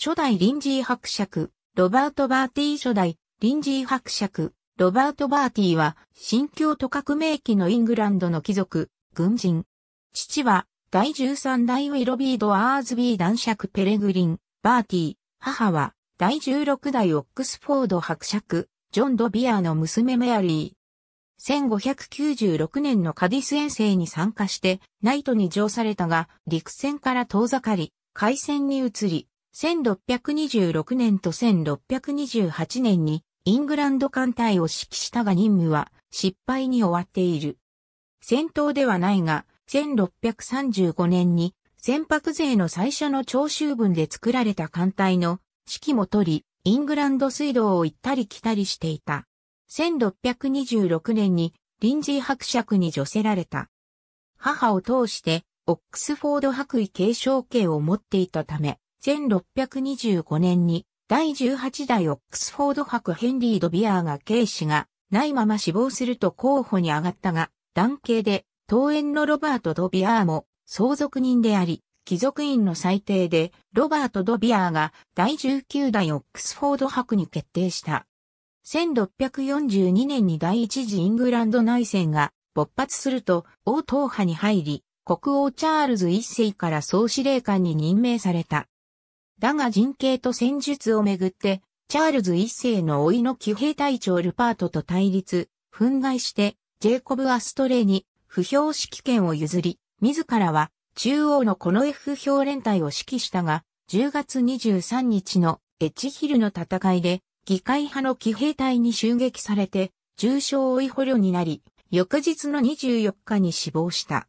初代リンジー伯爵、ロバート・バーティー初代、リンジー伯爵、ロバート・バーティーは、新教徒革命期のイングランドの貴族、軍人。父は、第13代ウィロビード・アーズビー男爵ペレグリン、バーティー。母は、第16代オックスフォード伯爵、ジョン・ド・ビアーの娘メアリー。1596年のカディス遠征に参加して、ナイトに乗されたが、陸戦から遠ざかり、海戦に移り、1626年と1628年にイングランド艦隊を指揮したが任務は失敗に終わっている。戦闘ではないが、1635年に船舶税の最初の徴収分で作られた艦隊の指揮も取り、イングランド水道を行ったり来たりしていた。1626年に臨時伯爵に除せられた。母を通してオックスフォード白衣継承権を持っていたため、1625年に第18代オックスフォード伯ヘンリー・ドビアーが警視がないまま死亡すると候補に上がったが、男系で、当園のロバート・ドビアーも相続人であり、貴族院の裁定で、ロバート・ドビアーが第19代オックスフォード伯に決定した。1642年に第一次イングランド内戦が勃発すると、王党派に入り、国王チャールズ一世から総司令官に任命された。だが人形と戦術をめぐって、チャールズ一世の老いの騎兵隊長ルパートと対立、憤慨して、ジェイコブ・アストレイに不評指揮権を譲り、自らは中央のこの F 評連隊を指揮したが、10月23日のエッジヒルの戦いで、議会派の騎兵隊に襲撃されて、重傷をい捕虜になり、翌日の24日に死亡した。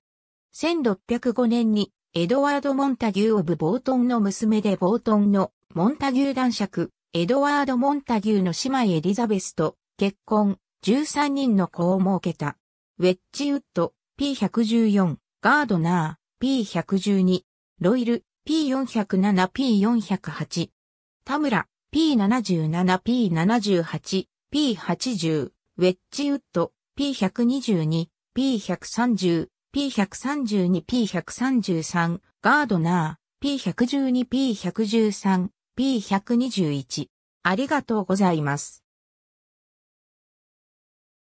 1605年にエドワード・モンタギュー・オブ・ボートンの娘でボートンのモンタギュー男爵、エドワード・モンタギューの姉妹エリザベスと結婚、13人の子を設けた。ウェッジウッド、P114、ガードナー、P112、ロイル、P407、P408、田村、P77、P78、P80、ウェッジウッド、P122、P130、P132、P133、ガードナー、P112、P113、P121。ありがとうございます。